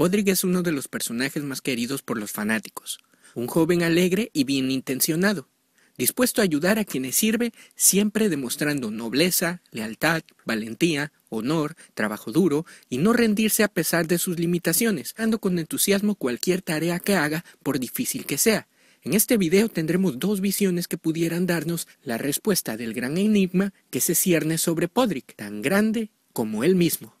Podrick es uno de los personajes más queridos por los fanáticos, un joven alegre y bien intencionado, dispuesto a ayudar a quienes sirve, siempre demostrando nobleza, lealtad, valentía, honor, trabajo duro y no rendirse a pesar de sus limitaciones, dando con entusiasmo cualquier tarea que haga, por difícil que sea. En este video tendremos dos visiones que pudieran darnos la respuesta del gran enigma que se cierne sobre Podrick, tan grande como él mismo.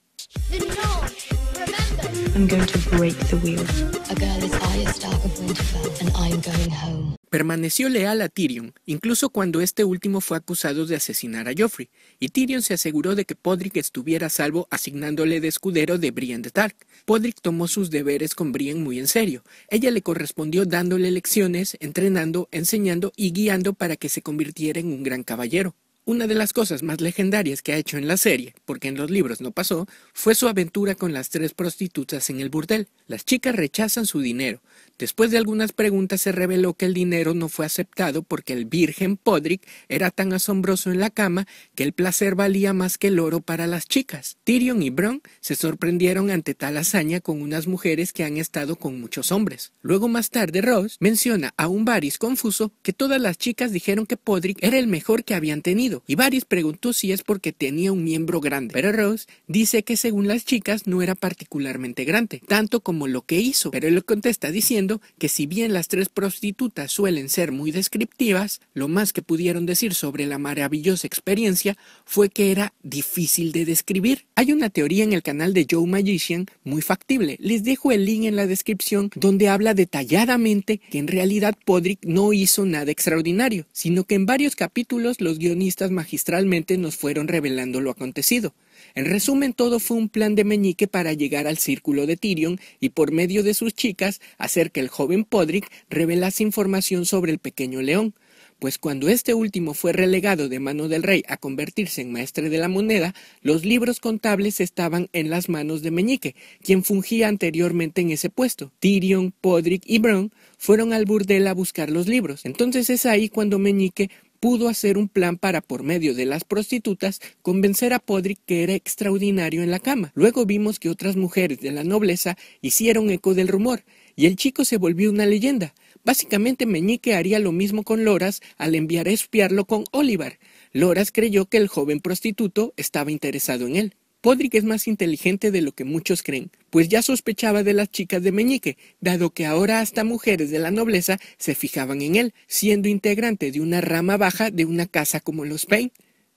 Permaneció leal a Tyrion, incluso cuando este último fue acusado de asesinar a Joffrey, y Tyrion se aseguró de que Podrick estuviera a salvo asignándole de escudero de Brienne de Tark. Podrick tomó sus deberes con Brienne muy en serio. Ella le correspondió dándole lecciones, entrenando, enseñando y guiando para que se convirtiera en un gran caballero. Una de las cosas más legendarias que ha hecho en la serie, porque en los libros no pasó, fue su aventura con las tres prostitutas en el burdel. Las chicas rechazan su dinero. Después de algunas preguntas se reveló que el dinero no fue aceptado porque el virgen Podrick era tan asombroso en la cama que el placer valía más que el oro para las chicas. Tyrion y Bron se sorprendieron ante tal hazaña con unas mujeres que han estado con muchos hombres. Luego más tarde Ross menciona a un Varys confuso que todas las chicas dijeron que Podrick era el mejor que habían tenido y varios preguntó si es porque tenía un miembro grande, pero Rose dice que según las chicas no era particularmente grande, tanto como lo que hizo, pero él le contesta diciendo que si bien las tres prostitutas suelen ser muy descriptivas, lo más que pudieron decir sobre la maravillosa experiencia fue que era difícil de describir. Hay una teoría en el canal de Joe Magician muy factible, les dejo el link en la descripción donde habla detalladamente que en realidad Podrick no hizo nada extraordinario, sino que en varios capítulos los guionistas magistralmente nos fueron revelando lo acontecido. En resumen, todo fue un plan de Meñique para llegar al círculo de Tyrion y por medio de sus chicas hacer que el joven Podrick revelase información sobre el pequeño león pues cuando este último fue relegado de mano del rey a convertirse en maestre de la moneda, los libros contables estaban en las manos de Meñique, quien fungía anteriormente en ese puesto. Tyrion, Podrick y Brown fueron al burdel a buscar los libros. Entonces es ahí cuando Meñique pudo hacer un plan para, por medio de las prostitutas, convencer a Podrick que era extraordinario en la cama. Luego vimos que otras mujeres de la nobleza hicieron eco del rumor, y el chico se volvió una leyenda. Básicamente Meñique haría lo mismo con Loras al enviar a espiarlo con Olivar. Loras creyó que el joven prostituto estaba interesado en él. Podrick es más inteligente de lo que muchos creen, pues ya sospechaba de las chicas de Meñique, dado que ahora hasta mujeres de la nobleza se fijaban en él, siendo integrante de una rama baja de una casa como los Payne.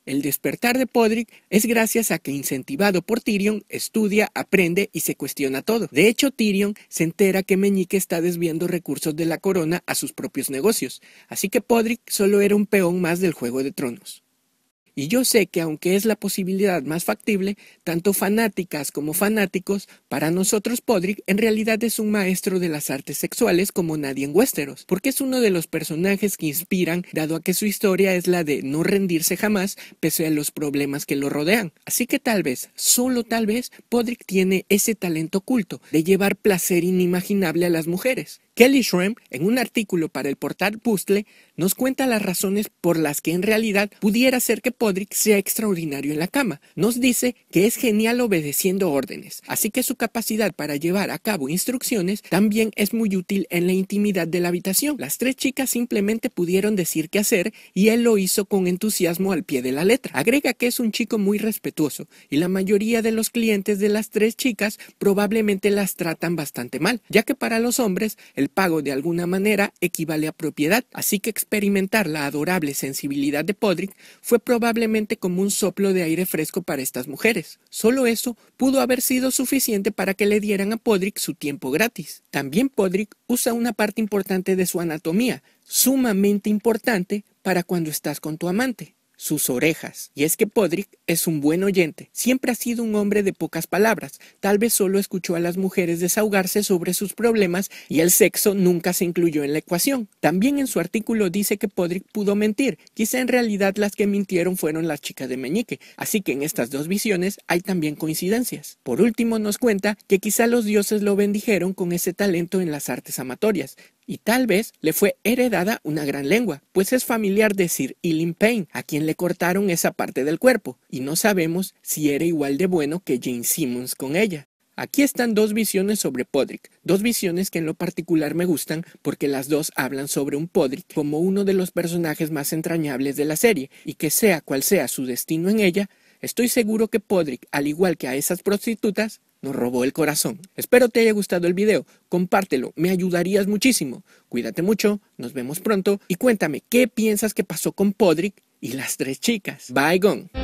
El despertar de Podrick es gracias a que, incentivado por Tyrion, estudia, aprende y se cuestiona todo. De hecho, Tyrion se entera que Meñique está desviando recursos de la corona a sus propios negocios, así que Podrick solo era un peón más del Juego de Tronos. Y yo sé que aunque es la posibilidad más factible, tanto fanáticas como fanáticos, para nosotros Podrick en realidad es un maestro de las artes sexuales como nadie en Westeros, porque es uno de los personajes que inspiran, dado a que su historia es la de no rendirse jamás pese a los problemas que lo rodean. Así que tal vez, solo tal vez, Podrick tiene ese talento oculto de llevar placer inimaginable a las mujeres. Kelly Schramm, en un artículo para el portal Bustle, nos cuenta las razones por las que en realidad pudiera ser que Podrick sea extraordinario en la cama. Nos dice que es genial obedeciendo órdenes, así que su capacidad para llevar a cabo instrucciones también es muy útil en la intimidad de la habitación. Las tres chicas simplemente pudieron decir qué hacer y él lo hizo con entusiasmo al pie de la letra. Agrega que es un chico muy respetuoso y la mayoría de los clientes de las tres chicas probablemente las tratan bastante mal, ya que para los hombres el pago de alguna manera equivale a propiedad, así que experimentar la adorable sensibilidad de Podrick fue probablemente como un soplo de aire fresco para estas mujeres. Solo eso pudo haber sido suficiente para que le dieran a Podrick su tiempo gratis. También Podrick usa una parte importante de su anatomía, sumamente importante para cuando estás con tu amante sus orejas. Y es que Podrick es un buen oyente. Siempre ha sido un hombre de pocas palabras. Tal vez solo escuchó a las mujeres desahogarse sobre sus problemas y el sexo nunca se incluyó en la ecuación. También en su artículo dice que Podrick pudo mentir. Quizá en realidad las que mintieron fueron las chicas de Meñique. Así que en estas dos visiones hay también coincidencias. Por último nos cuenta que quizá los dioses lo bendijeron con ese talento en las artes amatorias y tal vez le fue heredada una gran lengua, pues es familiar decir "Ilin Payne, a quien le cortaron esa parte del cuerpo, y no sabemos si era igual de bueno que Jane Simmons con ella. Aquí están dos visiones sobre Podrick, dos visiones que en lo particular me gustan porque las dos hablan sobre un Podrick como uno de los personajes más entrañables de la serie, y que sea cual sea su destino en ella, estoy seguro que Podrick, al igual que a esas prostitutas, nos robó el corazón. Espero te haya gustado el video, compártelo, me ayudarías muchísimo. Cuídate mucho, nos vemos pronto y cuéntame qué piensas que pasó con Podrick y las tres chicas. Bye, gone.